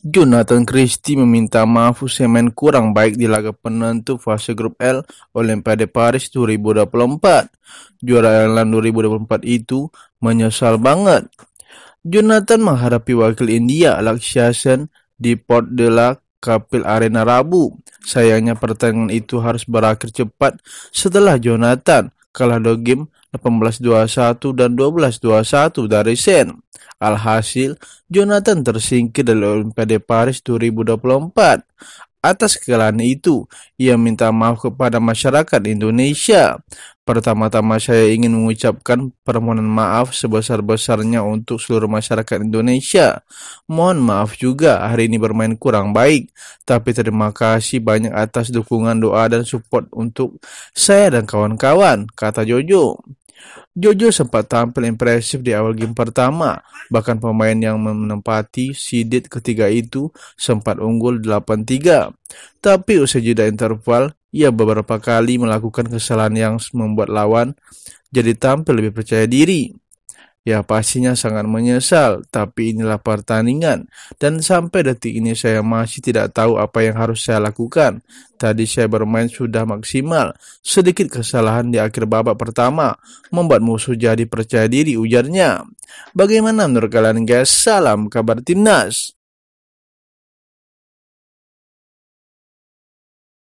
Jonathan Christie meminta maaf usai main kurang baik di laga penentu fase grup L Olimpiade Paris 2024. Juara Ireland 2024 itu menyesal banget. Jonathan menghadapi wakil India Lakshya Sen di Port de la Kapil Arena Rabu. Sayangnya pertandingan itu harus berakhir cepat setelah Jonathan kalah dua game 18 dan 12:21 dari Sen. Alhasil, Jonathan tersingkir dari Olimpiade Paris 2024. Atas kegagalan itu, ia minta maaf kepada masyarakat Indonesia. Pertama-tama saya ingin mengucapkan permohonan maaf sebesar-besarnya untuk seluruh masyarakat Indonesia. Mohon maaf juga hari ini bermain kurang baik, tapi terima kasih banyak atas dukungan doa dan support untuk saya dan kawan-kawan, kata Jojo. Jojo sempat tampil impresif di awal game pertama. Bahkan pemain yang menempati sidit ketiga itu sempat unggul 8-3. Tapi usai jeda interval, ia beberapa kali melakukan kesalahan yang membuat lawan jadi tampil lebih percaya diri. Ya pastinya sangat menyesal, tapi inilah pertandingan. Dan sampai detik ini saya masih tidak tahu apa yang harus saya lakukan. Tadi saya bermain sudah maksimal. Sedikit kesalahan di akhir babak pertama, membuat musuh jadi percaya diri ujarnya. Bagaimana menurut kalian guys? Salam kabar timnas.